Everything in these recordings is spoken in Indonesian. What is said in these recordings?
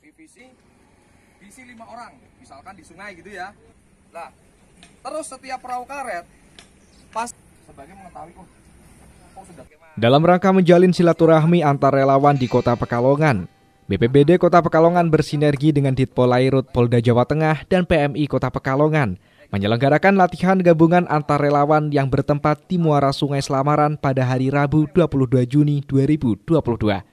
PVC isi lima orang, misalkan di sungai gitu ya. Nah, terus setiap perahu karet pas sebagai mengetahui oh, oh sudah. Dalam rangka menjalin silaturahmi antar relawan di Kota Pekalongan, BPBD Kota Pekalongan bersinergi dengan Ditpolairut Polda Jawa Tengah dan PMI Kota Pekalongan menyelenggarakan latihan gabungan antar relawan yang bertempat di muara Sungai Selamaran pada hari Rabu 22 Juni 2022.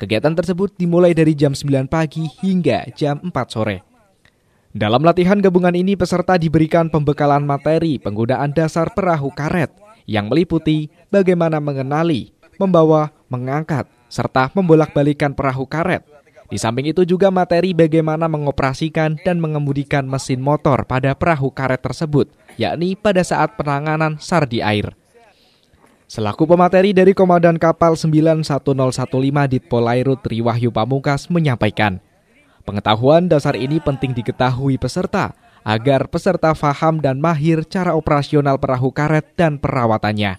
Kegiatan tersebut dimulai dari jam 9 pagi hingga jam 4 sore. Dalam latihan gabungan ini peserta diberikan pembekalan materi penggunaan dasar perahu karet yang meliputi bagaimana mengenali, membawa, mengangkat, serta membolak-balikan perahu karet. Di samping itu juga materi bagaimana mengoperasikan dan mengemudikan mesin motor pada perahu karet tersebut, yakni pada saat penanganan sar di air. Selaku pemateri dari Komandan Kapal 91015 di Polairut Triwahyu Pamungkas menyampaikan, pengetahuan dasar ini penting diketahui peserta agar peserta faham dan mahir cara operasional perahu karet dan perawatannya.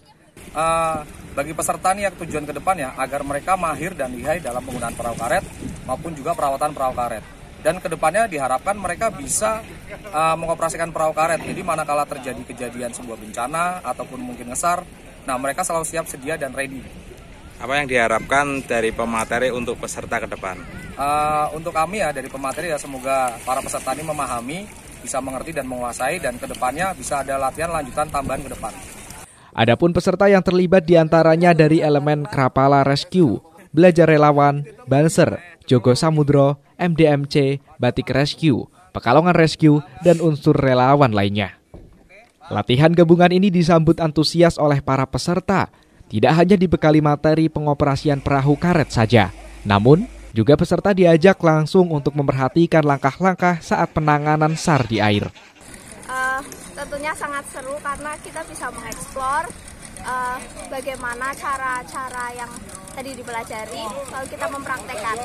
Uh, bagi peserta nih yang tujuan ke depan ya, agar mereka mahir dan lihai dalam penggunaan perahu karet maupun juga perawatan perahu karet dan kedepannya diharapkan mereka bisa uh, mengoperasikan perahu karet. Jadi manakala terjadi kejadian sebuah bencana ataupun mungkin ngesar, Nah, mereka selalu siap sedia dan ready. Apa yang diharapkan dari pemateri untuk peserta ke depan? Uh, untuk kami ya dari pemateri ya semoga para peserta ini memahami, bisa mengerti dan menguasai dan ke depannya bisa ada latihan lanjutan tambahan ke depan. Adapun peserta yang terlibat diantaranya dari elemen Krapala Rescue, Belajar Relawan, Banser, Jogo Samudro, MDMC, Batik Rescue, Pekalongan Rescue, dan unsur relawan lainnya. Latihan gabungan ini disambut antusias oleh para peserta, tidak hanya dibekali materi pengoperasian perahu karet saja, namun juga peserta diajak langsung untuk memperhatikan langkah-langkah saat penanganan SAR di air. Uh, tentunya sangat seru karena kita bisa mengeksplor uh, bagaimana cara-cara yang tadi dipelajari lalu kita mempraktekkan.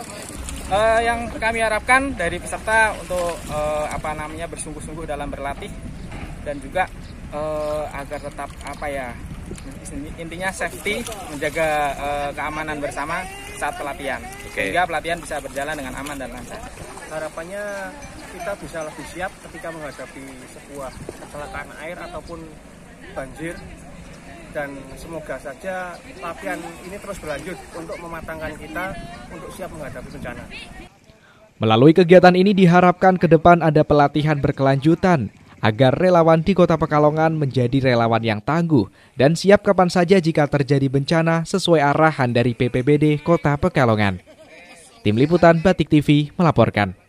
Uh, yang kami harapkan dari peserta untuk uh, apa namanya bersungguh-sungguh dalam berlatih dan juga uh, agar tetap apa ya intinya safety menjaga uh, keamanan bersama saat pelatihan okay. sehingga pelatihan bisa berjalan dengan aman dan lancar harapannya kita bisa lebih siap ketika menghadapi sebuah kecelakaan air ataupun banjir dan semoga saja pelatihan ini terus berlanjut untuk mematangkan kita untuk siap menghadapi bencana. Melalui kegiatan ini diharapkan ke depan ada pelatihan berkelanjutan agar relawan di Kota Pekalongan menjadi relawan yang tangguh dan siap kapan saja jika terjadi bencana sesuai arahan dari PPBD Kota Pekalongan. Tim Liputan Batik TV melaporkan.